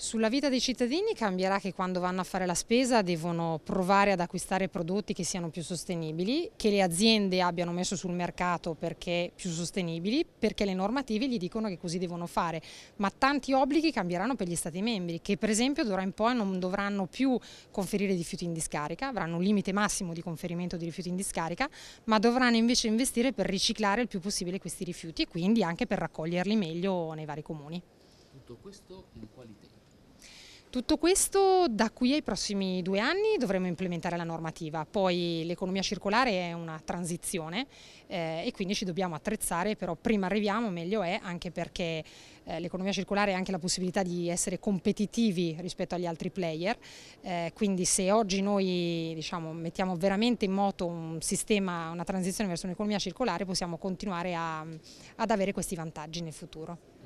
Sulla vita dei cittadini cambierà che quando vanno a fare la spesa devono provare ad acquistare prodotti che siano più sostenibili, che le aziende abbiano messo sul mercato perché più sostenibili, perché le normative gli dicono che così devono fare, ma tanti obblighi cambieranno per gli Stati membri che per esempio d'ora in poi non dovranno più conferire rifiuti in discarica, avranno un limite massimo di conferimento di rifiuti in discarica, ma dovranno invece investire per riciclare il più possibile questi rifiuti e quindi anche per raccoglierli meglio nei vari comuni. Tutto questo in quali tempi? Tutto questo da qui ai prossimi due anni dovremo implementare la normativa, poi l'economia circolare è una transizione eh, e quindi ci dobbiamo attrezzare, però prima arriviamo meglio è anche perché eh, l'economia circolare ha anche la possibilità di essere competitivi rispetto agli altri player, eh, quindi se oggi noi diciamo, mettiamo veramente in moto un sistema, una transizione verso un'economia circolare possiamo continuare a, ad avere questi vantaggi nel futuro.